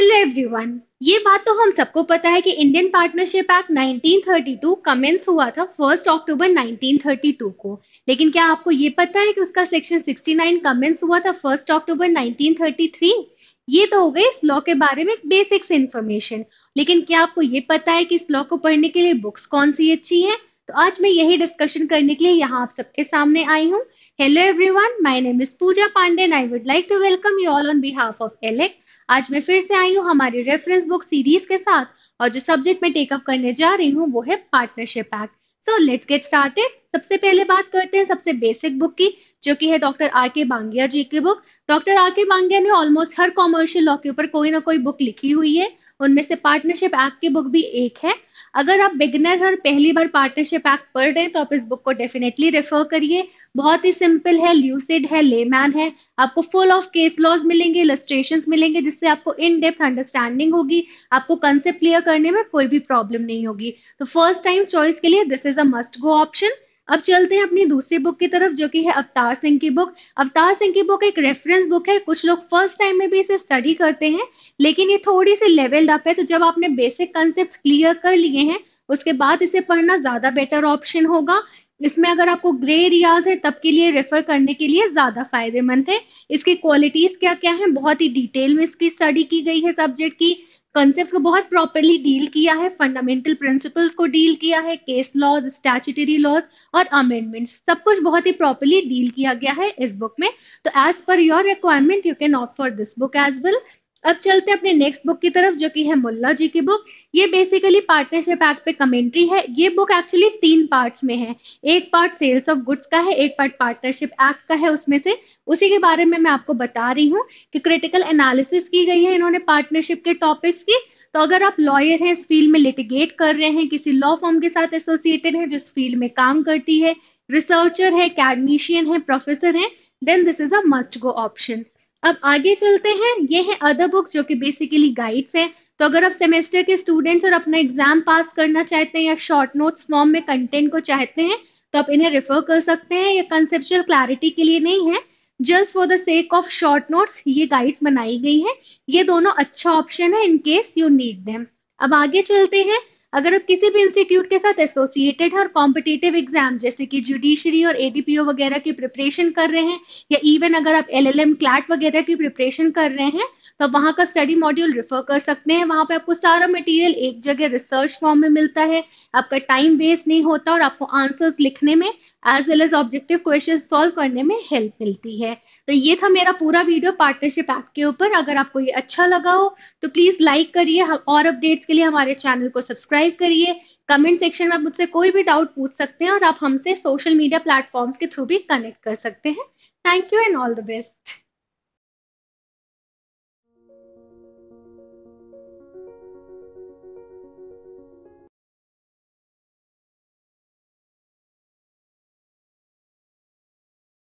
hello everyone ये बात तो हम सबको पता है कि इंडियन पार्टनरशिप एक्ट 1932 कमेंस हुआ था फर्स्ट अक्टूबर 1932 को लेकिन क्या आपको ये पता है कि उसका सेक्शन 69 कमेंस हुआ था फर्स्ट अक्टूबर 1933 ये तो हो गई इस लॉ के बारे में बेसिक्स इंफॉर्मेशन लेकिन क्या आपको ये पता है कि इस लॉ को पढ़ने के लिए बुक्स कौन सी अच्छी है तो आज मैं यही डिस्कशन करने के लिए यहाँ आप सबके सामने आई हूँ hello everyone my name is Pooja Pandey and I would like to welcome you all on behalf of elect आज मैं फिर से आई हूँ हमारी रेफरेंस बुक सीरीज के साथ और जो सब्जेक्ट में टेकअप करने जा रही हूँ वो है partnership act so let's get started सबसे पहले बात करते हैं सबसे बेसिक बुक की जो कि है डॉक्टर आर के बांगिया जी की बुक डॉक्टर आर के बांगिया ने ऑलमोस्ट हर कॉमर्शियल लॉ के ऊपर कोई ना कोई बुक लिखी हुई है उनमें से पार्टनरशिप एक्ट की बुक भी एक है अगर आप बिगनर और पहली बार पार्टनरशिप एक्ट पढ़ रहे हैं तो आप इस बुक को डेफिनेटली रेफर करिए बहुत ही सिंपल है ल्यूसिड है लेमैन है आपको फुल ऑफ केस लॉज मिलेंगे इलस्ट्रेशन मिलेंगे जिससे आपको इन डेप्थ अंडरस्टैंडिंग होगी आपको कंसेप्ट क्लियर करने में कोई भी प्रॉब्लम नहीं होगी तो फर्स्ट टाइम चॉइस के लिए this is a must go option अब चलते हैं अपनी दूसरी बुक की तरफ जो कि है अवतार सिंह की बुक अवतार सिंह की बुक एक रेफरेंस बुक है कुछ लोग फर्स्ट टाइम में भी इसे स्टडी करते हैं लेकिन ये थोड़ी सी लेवल्ड अप है तो जब आपने बेसिक कंसेप्ट क्लियर कर लिए हैं उसके बाद इसे पढ़ना ज़्यादा बेटर ऑप्शन होगा इसमें अगर आपको ग्रे एरियाज है तब के लिए रेफर करने के लिए ज़्यादा फायदेमंद है इसकी क्वालिटीज़ क्या क्या है बहुत ही डिटेल में इसकी स्टडी की गई है सब्जेक्ट की कॉन्सेप्ट को बहुत प्रॉपरली डील किया है फंडामेंटल प्रिंसिपल्स को डील किया है केस लॉज स्टैचुटरी लॉज और अमेंडमेंट्स सब कुछ बहुत ही प्रॉपरली डील किया गया है इस बुक में तो as per your requirement you can opt for this book as well अब चलते हैं अपने नेक्स्ट बुक की तरफ जो कि है मुल्ला जी की बुक ये बेसिकली पार्टनरशिप एक्ट पे कमेंट्री है ये बुक एक्चुअली तीन पार्ट्स में है एक पार्ट सेल्स ऑफ गुड्स का है एक पार्ट पार्टनरशिप एक्ट का है उसमें से उसी के बारे में मैं आपको बता रही हूँ कि क्रिटिकल एनालिसिस की गई है इन्होंने पार्टनरशिप के टॉपिक्स की तो अगर आप लॉयर हैं इस फील्ड में लिटिगेट कर रहे हैं किसी लॉ फॉर्म के साथ एसोसिएटेड हैं जो इस फील्ड में काम करती है रिसर्चर है कैडमिशियन है प्रोफेसर है then this is a must go option अब आगे चलते हैं ये है अदर बुक्स जो कि बेसिकली गाइड्स हैं तो अगर आप सेमेस्टर के स्टूडेंट्स और अपना एग्जाम पास करना चाहते हैं या शॉर्ट नोट्स फॉर्म में कंटेंट को चाहते हैं तो आप इन्हें रेफर कर सकते हैं ये कंसेप्चुअल क्लैरिटी के लिए नहीं है just for the sake of short notes ये गाइड्स बनाई गई है ये दोनों अच्छा ऑप्शन है in case you need them अब आगे चलते हैं अगर आप किसी भी इंस्टीट्यूट के साथ एसोसिएटेड है और कॉम्पिटेटिव एग्जाम जैसे कि जुडिशरी और एडीपीओ वगैरह की प्रिपरेशन कर रहे हैं या इवन अगर आप एलएलएम क्लैट वगैरह की प्रिपरेशन कर रहे हैं तो आप वहाँ का स्टडी मॉड्यूल रिफर कर सकते हैं वहां पे आपको सारा मटेरियल एक जगह रिसर्च फॉर्म में मिलता है आपका टाइम वेस्ट नहीं होता और आपको आंसर्स लिखने में as well as objective question solve करने में हेल्प मिलती है तो ये था मेरा पूरा वीडियो पार्टनरशिप ऐप के ऊपर अगर आपको ये अच्छा लगा हो तो प्लीज़ लाइक करिए और अपडेट्स के लिए हमारे चैनल को सब्सक्राइब करिए कमेंट सेक्शन में आप मुझसे कोई भी डाउट पूछ सकते हैं और आप हमसे सोशल मीडिया प्लेटफॉर्म्स के थ्रू भी कनेक्ट कर सकते हैं thank you and all the best